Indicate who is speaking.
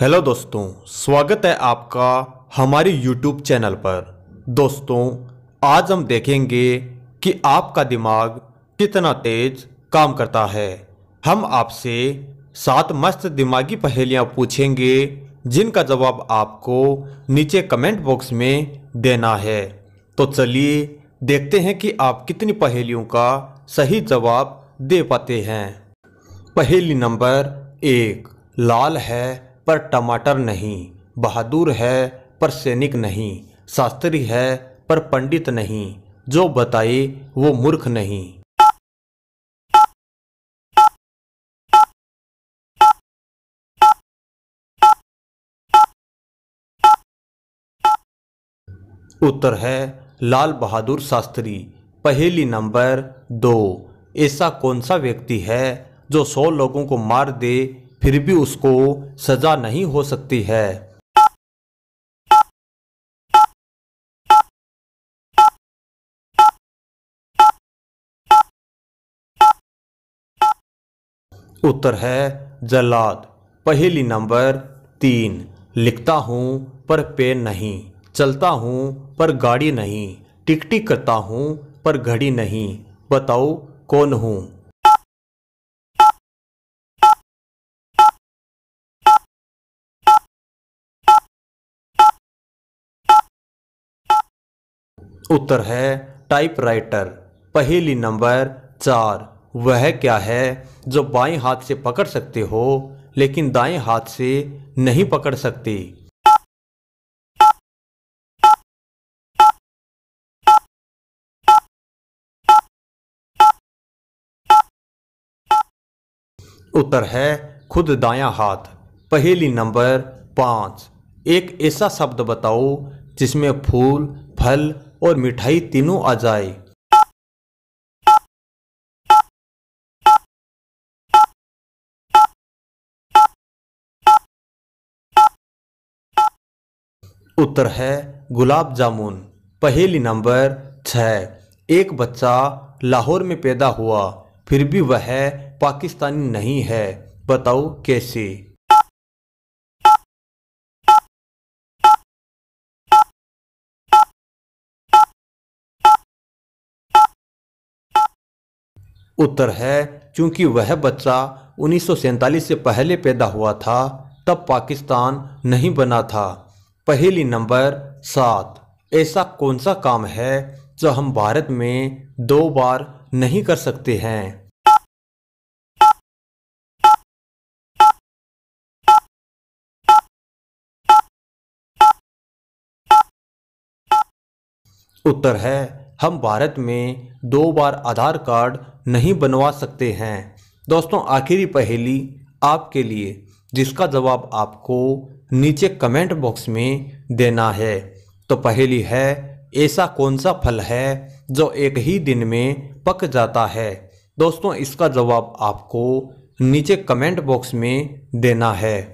Speaker 1: hello दोस्तों स्वागत है आपका हमारे यूट्यूब चैनल पर दोस्तों आज हम देखेंगे कि आपका दिमाग कितना तेज काम करता है हम आपसे सात मस्त दिमागी पहेलियाँ पूछेंगे जिनका जवाब आपको नीचे कमेंट बॉक्स में देना है तो चलिए देखते हैं कि आप कितनी पहेलियों का सही जवाब दे पाते हैं पहेली नंबर एक लाल है पर टमाटर नहीं बहादुर है पर सैनिक नहीं शास्त्री है पर पंडित नहीं जो बताए वो मूर्ख नहीं उत्तर है लाल बहादुर शास्त्री पहली नंबर दो ऐसा कौन सा व्यक्ति है जो सौ लोगों को मार दे फिर भी उसको सजा नहीं हो सकती है उत्तर है जल्लाद पहली नंबर तीन लिखता हूँ पर पेन नहीं चलता हूँ पर गाड़ी नहीं टिकटिक करता हूँ पर घड़ी नहीं बताओ कौन हूँ उत्तर है टाइपराइटर पहेली नंबर चार वह क्या है जो बाएं हाथ से पकड़ सकते हो लेकिन दाएं हाथ से नहीं पकड़ सकते उत्तर है खुद दाया हाथ पहेली नंबर पांच एक ऐसा शब्द बताओ जिसमें फूल फल और मिठाई तीनों आ जाए उत्तर है गुलाब जामुन पहेली नंबर छः एक बच्चा लाहौर में पैदा हुआ फिर भी वह पाकिस्तानी नहीं है बताओ कैसे उत्तर है क्योंकि वह बच्चा उन्नीस से पहले पैदा हुआ था तब पाकिस्तान नहीं बना था पहली नंबर सात ऐसा कौन सा काम है जो हम भारत में दो बार नहीं कर सकते हैं उत्तर है हम भारत में दो बार आधार कार्ड नहीं बनवा सकते हैं दोस्तों आखिरी पहेली आपके लिए जिसका जवाब आपको नीचे कमेंट बॉक्स में देना है तो पहेली है ऐसा कौन सा फल है जो एक ही दिन में पक जाता है दोस्तों इसका जवाब आपको नीचे कमेंट बॉक्स में देना है